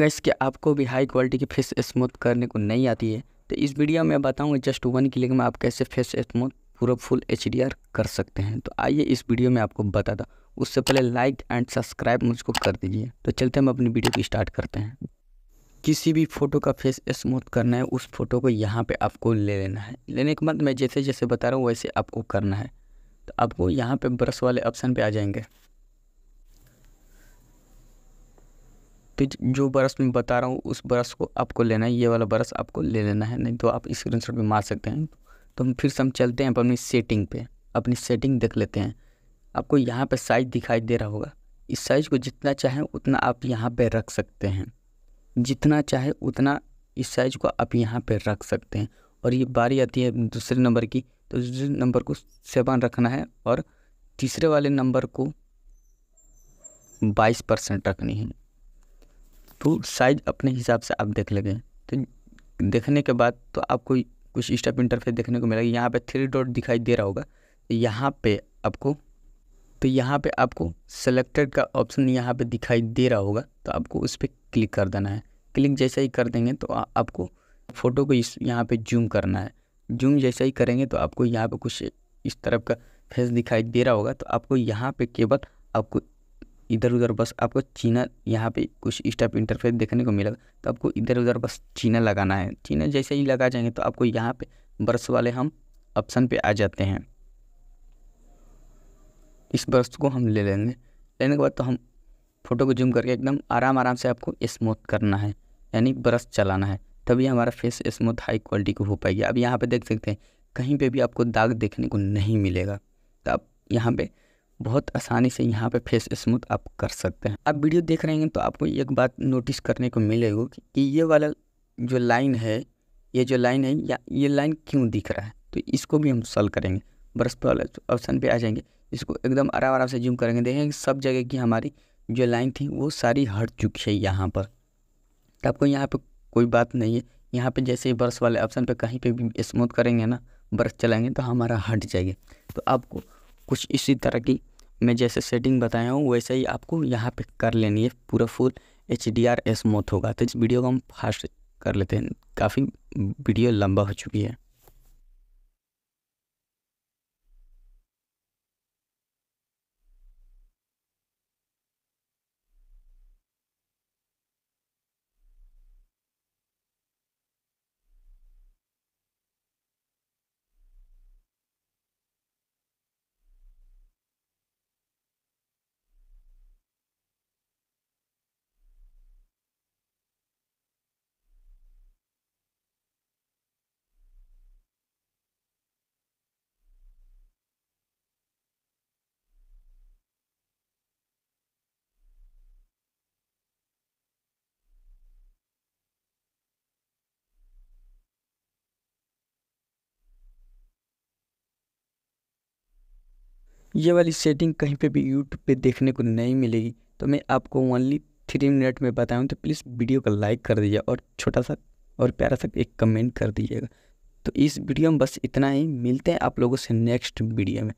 gas कि आपको भी हाई क्वालिटी की फेस स्मूथ करने को नहीं आती है तो इस वीडियो में बताऊँगा जस्ट वन क्लिक में आप कैसे फेस स्मूथ पूरा फुल एच कर सकते हैं तो आइए इस वीडियो में आपको बता दूँ उससे पहले लाइक एंड सब्सक्राइब मुझको कर दीजिए तो चलते हम अपनी वीडियो की स्टार्ट करते हैं किसी भी फ़ोटो का फेस स्मूथ करना है उस फोटो को यहाँ पे आपको ले लेना है लेने के बाद मैं जैसे जैसे बता रहा हूँ वैसे आपको करना है तो आपको यहाँ पे ब्रश वाले ऑप्शन पे आ जाएंगे पे जो ब्रश मैं बता रहा हूँ उस ब्रश को आपको लेना है ये वाला ब्रश आपको ले लेना है नहीं तो आप स्क्रीन शॉट मार सकते हैं तो हम फिर से हम चलते हैं अपनी सेटिंग पर अपनी सेटिंग देख लेते हैं आपको यहाँ पर साइज दिखाई दे रहा होगा इस साइज को जितना चाहें उतना आप यहाँ पर रख सकते हैं जितना चाहे उतना इस साइज को आप यहाँ पर रख सकते हैं और ये बारी आती है दूसरे नंबर की तो दूसरे नंबर को सेवन रखना है और तीसरे वाले नंबर को बाईस परसेंट रखनी है तो साइज अपने हिसाब से आप देख लेंगे तो देखने के बाद तो आपको कुछ स्टेप इंटरफेस देखने को मिलेगा यहाँ पे थ्री डॉट दिखाई दे रहा होगा तो यहाँ पे आपको तो यहाँ पे आपको सेलेक्टेड का ऑप्शन यहाँ पे दिखाई दे रहा होगा तो आपको उस पर क्लिक कर देना है क्लिक जैसा ही कर देंगे तो आ, आपको फ़ोटो को इस यहाँ पे जूम करना है जूम जैसा ही करेंगे तो आपको यहाँ पे कुछ इस तरफ का फेस दिखाई दे रहा होगा तो आपको यहाँ पे केवल आपको इधर उधर बस आपको चीना यहाँ पे कुछ इस टाइप इंटरफेस देखने को मिलेगा तो आपको इधर उधर बस चीना लगाना है चीना जैसे ही लगा जाएंगे तो आपको यहाँ पे ब्रश वाले हम ऑप्शन पे आ जाते हैं इस ब्रश को हम ले लेंगे लेने के बाद तो हम फ़ोटो को जूम करके एकदम आराम आराम से आपको स्मूथ करना है यानी ब्रश चलाना है तभी हमारा फेस स्मूथ हाई क्वालिटी को हो पाएगी अब यहाँ पर देख सकते हैं कहीं पर भी आपको दाग देखने को नहीं मिलेगा तो आप यहाँ पर बहुत आसानी से यहाँ पे फेस स्मूथ आप कर सकते हैं आप वीडियो देख रहे हैं तो आपको एक बात नोटिस करने को मिलेगा कि ये वाला जो लाइन है ये जो लाइन है या ये लाइन क्यों दिख रहा है तो इसको भी हम सॉल्व करेंगे ब्रश पर वाले ऑप्शन पे आ जाएंगे इसको एकदम आराम आराम से जूम करेंगे देखेंगे सब जगह की हमारी जो लाइन थी वो सारी हट चुकी है यहाँ पर तो आपको यहाँ पर कोई बात नहीं है यहाँ पे जैसे ही ब्रश वाले ऑप्शन पे कहीं पे भी स्मूथ करेंगे ना ब्रश चलाएंगे तो हमारा हट जाएगी तो आपको कुछ इसी तरह की मैं जैसे सेटिंग बताया हूँ वैसे ही आपको यहाँ पे कर लेनी है पूरा full H D or smooth होगा तो इस वीडियो को हम फास्ट कर लेते हैं काफ़ी वीडियो लंबा हो चुकी है ये वाली सेटिंग कहीं पे भी यूट्यूब पे देखने को नहीं मिलेगी तो मैं आपको ओनली थ्री मिनट में बताया तो प्लीज़ वीडियो का लाइक कर दीजिए और छोटा सा और प्यारा सा एक कमेंट कर दीजिएगा तो इस वीडियो में बस इतना ही मिलते हैं आप लोगों से नेक्स्ट वीडियो में